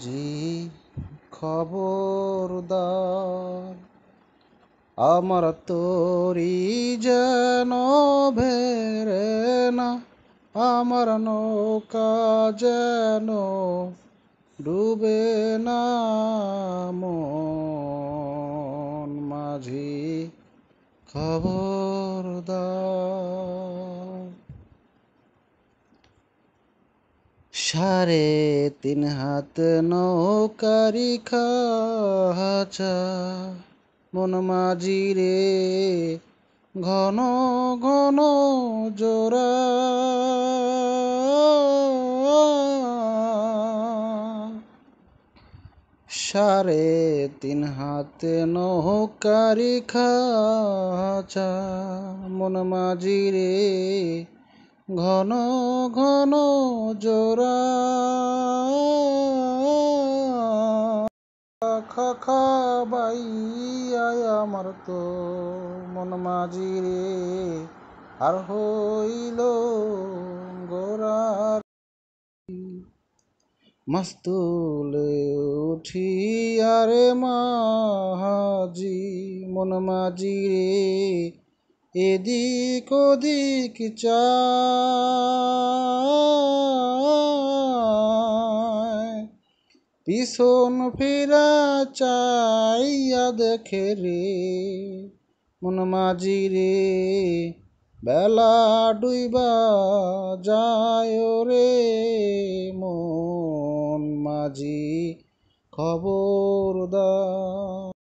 মাঝি দা আমার তোরি যেন ভেরে না আমার নৌকা যেন ডুবে না মাঝি খবর সাড়ে তিন হাত নৌকারি খাচা মন মাঝি রে ঘন ঘন জোড়া সাড়ে তিন হাত নৌকারি খাচা মন মাঝি রে ঘন ঘন জোড়া খাবাইয়ায় আমার তো মন মাঝি রে আর হইল গোরার মস্তুল উঠি আরে মাহাজি মন মাঝি রে এদিক ওদিক চায় পিছন ফেরা চাইয়া দেখে রে মন মাঝি রে বেলা ডুইবা যায় রে মন মাঝি দা